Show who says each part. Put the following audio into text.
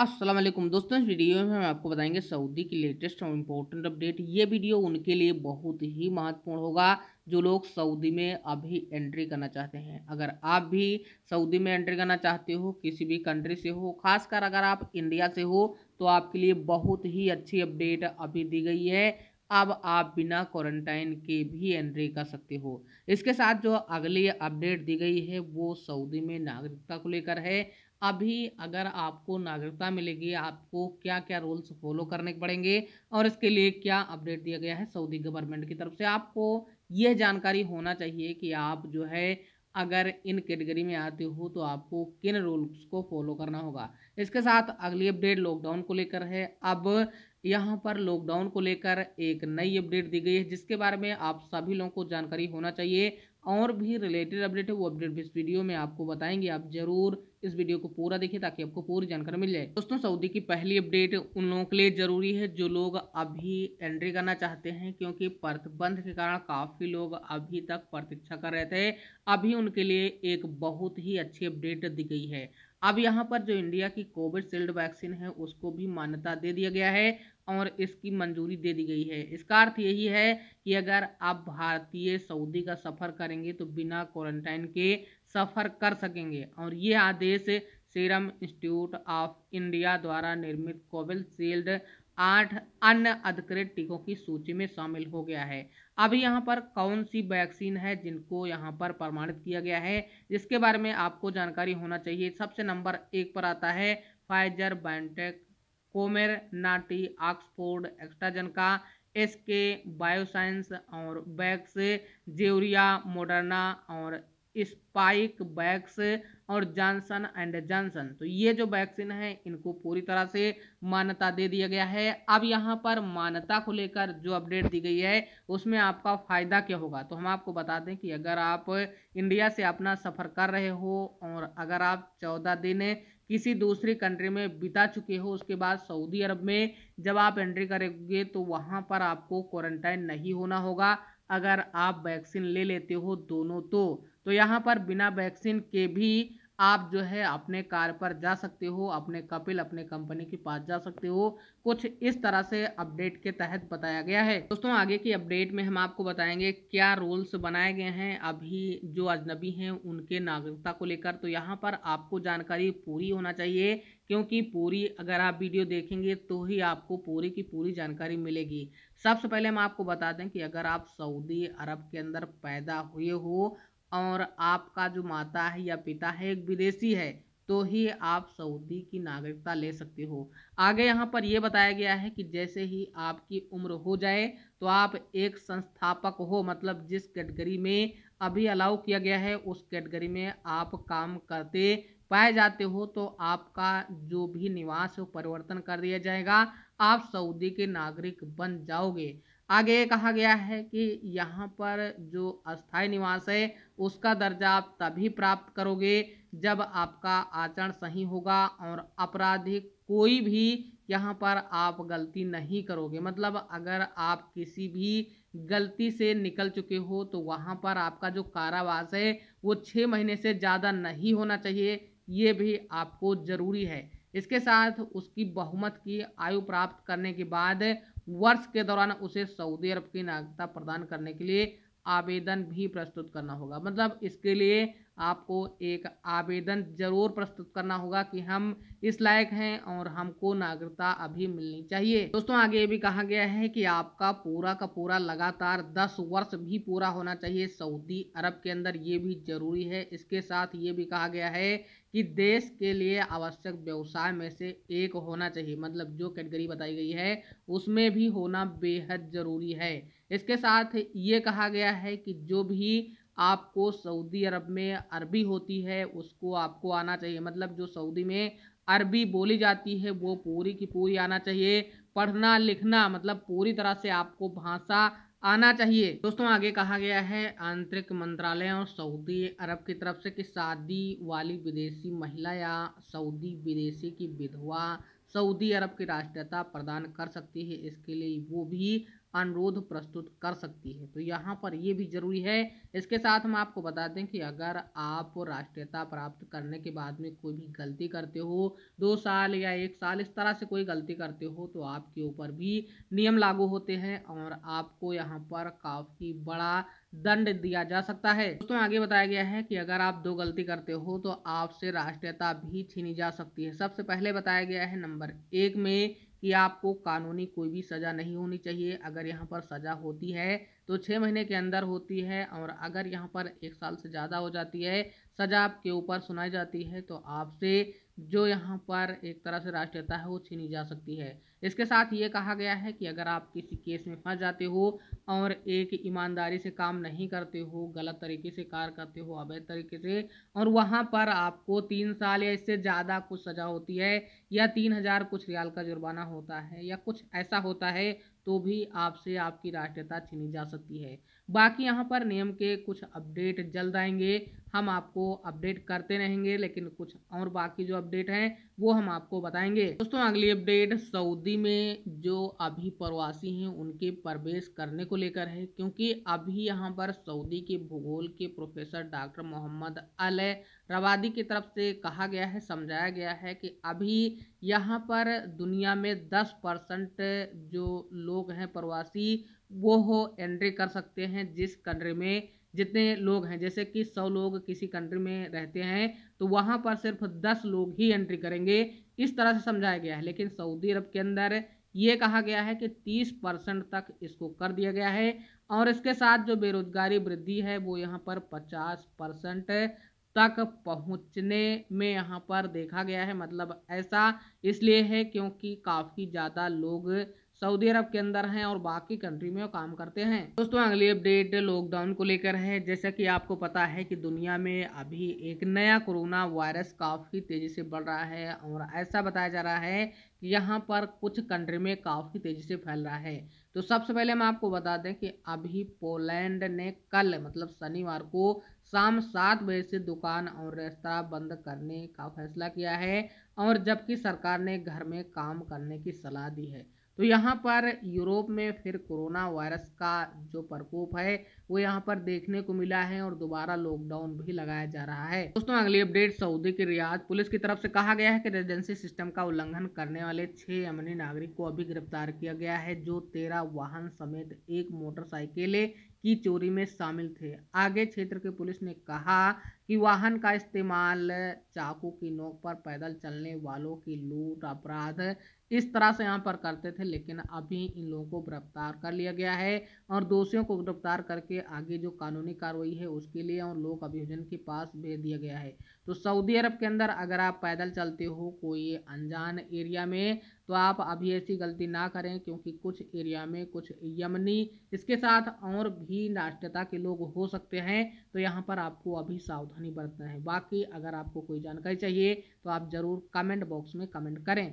Speaker 1: असलम दोस्तों इस वीडियो में हम आपको बताएंगे सऊदी की लेटेस्ट और इम्पोर्टेंट अपडेट ये वीडियो उनके लिए बहुत ही महत्वपूर्ण होगा जो लोग सऊदी में अभी एंट्री करना चाहते हैं अगर आप भी सऊदी में एंट्री करना चाहते हो किसी भी कंट्री से हो खासकर अगर आप इंडिया से हो तो आपके लिए बहुत ही अच्छी अपडेट अभी दी गई है अब आप बिना क्वारंटाइन के भी एंट्री कर सकते हो इसके साथ जो अगली अपडेट दी गई है वो सऊदी में नागरिकता को लेकर है अभी अगर आपको नागरिकता मिलेगी आपको क्या क्या रूल्स फॉलो करने पड़ेंगे और इसके लिए क्या अपडेट दिया गया है सऊदी गवर्नमेंट की तरफ से आपको यह जानकारी होना चाहिए कि आप जो है अगर इन कैटेगरी में आते हो तो आपको किन रूल्स को फॉलो करना होगा इसके साथ अगली अपडेट लॉकडाउन को लेकर है अब यहाँ पर लॉकडाउन को लेकर एक नई अपडेट दी गई है जिसके बारे में आप सभी लोगों को जानकारी होना चाहिए और भी रिलेटेड अपडेट है वो अपडेट इस वीडियो में आपको बताएंगे आप ज़रूर इस वीडियो को पूरा देखिए ताकि आपको पूरी जानकारी मिल जाए दोस्तों सऊदी की पहली अपडेट उन लोगों के लिए जरूरी है जो लोग अभी एंट्री करना चाहते हैं क्योंकि पर्थ बंद के कारण काफ़ी लोग अभी तक प्रतीक्षा कर रहे थे अभी उनके लिए एक बहुत ही अच्छी अपडेट दी गई है अब यहाँ पर जो इंडिया की कोविशील्ड वैक्सीन है उसको भी मान्यता दे दिया गया है और इसकी मंजूरी दे दी गई है इसका अर्थ यही है कि अगर आप भारतीय सऊदी का सफ़र करेंगे तो बिना क्वारंटाइन के सफ़र कर सकेंगे और ये आदेश सीरम इंस्टीट्यूट ऑफ इंडिया द्वारा निर्मित कोविशील्ड आठ अन्य अधिकृत टीकों की सूची में शामिल हो गया है अब यहाँ पर कौन सी वैक्सीन है जिनको यहाँ पर प्रमाणित किया गया है जिसके बारे में आपको जानकारी होना चाहिए सबसे नंबर एक पर आता है Pfizer BioNTech Comirnaty Oxford AstraZeneca का एस के बायोसाइंस और बैक्स जेवरिया मोडर्ना और स्पाइक बैक्स और जॉनसन एंड जॉनसन तो ये जो वैक्सीन है इनको पूरी तरह से मान्यता दे दिया गया है अब यहाँ पर मान्यता को लेकर जो अपडेट दी गई है उसमें आपका फ़ायदा क्या होगा तो हम आपको बता दें कि अगर आप इंडिया से अपना सफ़र कर रहे हो और अगर आप चौदह दिन किसी दूसरी कंट्री में बिता चुके हो उसके बाद सऊदी अरब में जब आप एंट्री करेंगे तो वहाँ पर आपको क्वारंटाइन नहीं होना होगा अगर आप वैक्सीन ले लेते हो दोनों तो तो यहाँ पर बिना वैक्सीन के भी आप जो है अपने कार पर जा सकते हो अपने कपिल अपने कंपनी के पास जा सकते हो कुछ इस तरह से अपडेट के तहत बताया गया है दोस्तों आगे की अपडेट में हम आपको बताएंगे क्या रूल्स बनाए गए हैं अभी जो अजनबी हैं उनके नागरिकता को लेकर तो यहाँ पर आपको जानकारी पूरी होना चाहिए क्योंकि पूरी अगर आप वीडियो देखेंगे तो ही आपको पूरी की पूरी जानकारी मिलेगी सबसे पहले हम आपको बता दें कि अगर आप सऊदी अरब के अंदर पैदा हुए हो और आपका जो माता है या पिता है एक विदेशी है तो ही आप सऊदी की नागरिकता ले सकते हो आगे यहाँ पर यह बताया गया है कि जैसे ही आपकी उम्र हो जाए तो आप एक संस्थापक हो मतलब जिस कैटेगरी में अभी अलाउ किया गया है उस कैटेगरी में आप काम करते पाए जाते हो तो आपका जो भी निवास हो परिवर्तन कर दिया जाएगा आप सऊदी के नागरिक बन जाओगे आगे कहा गया है कि यहाँ पर जो अस्थाई निवास है उसका दर्जा आप तभी प्राप्त करोगे जब आपका आचरण सही होगा और आपराधिक कोई भी यहाँ पर आप गलती नहीं करोगे मतलब अगर आप किसी भी गलती से निकल चुके हो तो वहाँ पर आपका जो कारावास है वो छः महीने से ज़्यादा नहीं होना चाहिए ये भी आपको ज़रूरी है इसके साथ उसकी बहुमत की आयु प्राप्त करने के बाद वर्ष के दौरान उसे सऊदी अरब की नागरिकता प्रदान करने के लिए आवेदन भी प्रस्तुत करना होगा मतलब इसके लिए आपको एक आवेदन जरूर प्रस्तुत करना होगा कि हम इस लायक हैं और हमको नागरिकता अभी मिलनी चाहिए दोस्तों आगे ये भी कहा गया है कि आपका पूरा का पूरा लगातार दस वर्ष भी पूरा होना चाहिए सऊदी अरब के अंदर ये भी जरूरी है इसके साथ ये भी कहा गया है कि देश के लिए आवश्यक व्यवसाय में से एक होना चाहिए मतलब जो कैटेगरी बताई गई है उसमें भी होना बेहद ज़रूरी है इसके साथ ये कहा गया है कि जो भी आपको सऊदी अरब में अरबी होती है उसको आपको आना चाहिए मतलब जो सऊदी में अरबी बोली जाती है वो पूरी की पूरी आना चाहिए पढ़ना लिखना मतलब पूरी तरह से आपको भाषा आना चाहिए दोस्तों आगे कहा गया है आंतरिक मंत्रालय और सऊदी अरब की तरफ से कि शादी वाली विदेशी महिला या सऊदी विदेशी की विधवा सऊदी अरब की राष्ट्रीयता प्रदान कर सकती है इसके लिए वो भी अनुरोध प्रस्तुत कर सकती है तो यहाँ पर ये भी जरूरी है इसके साथ हम आपको बता दें कि अगर आप राष्ट्रीयता प्राप्त करने के बाद में कोई भी गलती करते हो दो साल या एक साल इस तरह से कोई गलती करते हो तो आपके ऊपर भी नियम लागू होते हैं और आपको यहाँ पर काफ़ी बड़ा दंड दिया जा सकता है दोस्तों आगे बताया गया है कि अगर आप दो गलती करते हो तो आपसे राष्ट्रीयता भी छीनी जा सकती है सबसे पहले बताया गया है नंबर एक में कि आपको कानूनी कोई भी सज़ा नहीं होनी चाहिए अगर यहाँ पर सज़ा होती है तो छः महीने के अंदर होती है और अगर यहाँ पर एक साल से ज़्यादा हो जाती है सजा आपके ऊपर सुनाई जाती है तो आपसे जो यहाँ पर एक तरह से राष्ट्रीयता है वो छीनी जा सकती है इसके साथ ये कहा गया है कि अगर आप किसी केस में फंस जाते हो और एक ईमानदारी से काम नहीं करते हो गलत तरीके से कार्य करते हो अवैध तरीके से और वहाँ पर आपको तीन साल या इससे ज़्यादा कुछ सज़ा होती है या तीन हज़ार कुछ रियाल का जुर्माना होता है या कुछ ऐसा होता है तो भी आपसे आपकी राष्ट्रीयता छीनी जा सकती है बाकी यहाँ पर नियम के कुछ अपडेट जल्द आएंगे हम आपको अपडेट करते रहेंगे लेकिन कुछ और बाकी जो अपडेट हैं वो हम आपको बताएंगे दोस्तों अगली अपडेट सऊदी में जो अभी प्रवासी हैं उनके प्रवेश करने को लेकर है क्योंकि अभी यहाँ पर सऊदी के भूगोल के professor doctor Mohammed al Rawadi की तरफ से कहा गया है समझाया गया है कि अभी यहाँ पर दुनिया में दस परसेंट जो लोग हैं प्रवासी वो हो एंट्री कर सकते हैं जिस कंट्री में जितने लोग हैं जैसे कि सौ लोग किसी कंट्री में रहते हैं तो वहाँ पर सिर्फ दस लोग ही एंट्री करेंगे इस तरह से समझाया गया है लेकिन सऊदी अरब के अंदर ये कहा गया है कि तीस परसेंट तक इसको कर दिया गया है और इसके साथ जो बेरोजगारी वृद्धि है वो यहाँ पर पचास परसेंट तक पहुँचने में यहाँ पर देखा गया है मतलब ऐसा इसलिए है क्योंकि काफ़ी ज़्यादा लोग सऊदी अरब के अंदर हैं और बाकी कंट्री में काम करते हैं दोस्तों अगली अपडेट लॉकडाउन को लेकर है जैसा कि आपको पता है कि दुनिया में अभी एक नया कोरोना वायरस काफ़ी तेज़ी से बढ़ रहा है और ऐसा बताया जा रहा है कि यहाँ पर कुछ कंट्री में काफ़ी तेज़ी से फैल रहा है तो सबसे पहले हम आपको बता दें कि अभी पोलैंड ने कल मतलब शनिवार को शाम सात बजे से दुकान और रेस्तरा बंद करने का फैसला किया है और जबकि सरकार ने घर में काम करने की सलाह दी है तो यहाँ पर यूरोप में फिर कोरोना वायरस का जो प्रकोप है वो यहाँ पर देखने को मिला है और दोबारा लॉकडाउन भी लगाया जा रहा है दोस्तों अगली अपडेट सऊदी की रियाद पुलिस की तरफ से कहा गया है कि रेजिडेंसी सिस्टम का उल्लंघन करने वाले छह अमनी नागरिक को अभी गिरफ्तार किया गया है जो तेरह वाहन समेत एक मोटरसाइकिल की चोरी में शामिल थे आगे क्षेत्र के पुलिस ने कहा कि वाहन का इस्तेमाल चाकू की नोक पर पैदल चलने वालों की लूट अपराध इस तरह से यहाँ पर करते थे लेकिन अभी इन लोगों को गिरफ्तार कर लिया गया है और दोषियों को गिरफ्तार करके आगे जो कानूनी कार्रवाई है उसके लिए और लोक अभियोजन के पास भेज दिया गया है तो सऊदी अरब के अंदर अगर आप पैदल चलते हो कोई अनजान एरिया में तो आप अभी ऐसी गलती ना करें क्योंकि कुछ एरिया में कुछ यमनी इसके साथ और भी राष्ट्रता के लोग हो सकते हैं तो यहाँ पर आपको अभी सावधान सावधानी बरतना है बाकी अगर आपको कोई जानकारी चाहिए तो आप ज़रूर कमेंट बॉक्स में कमेंट करें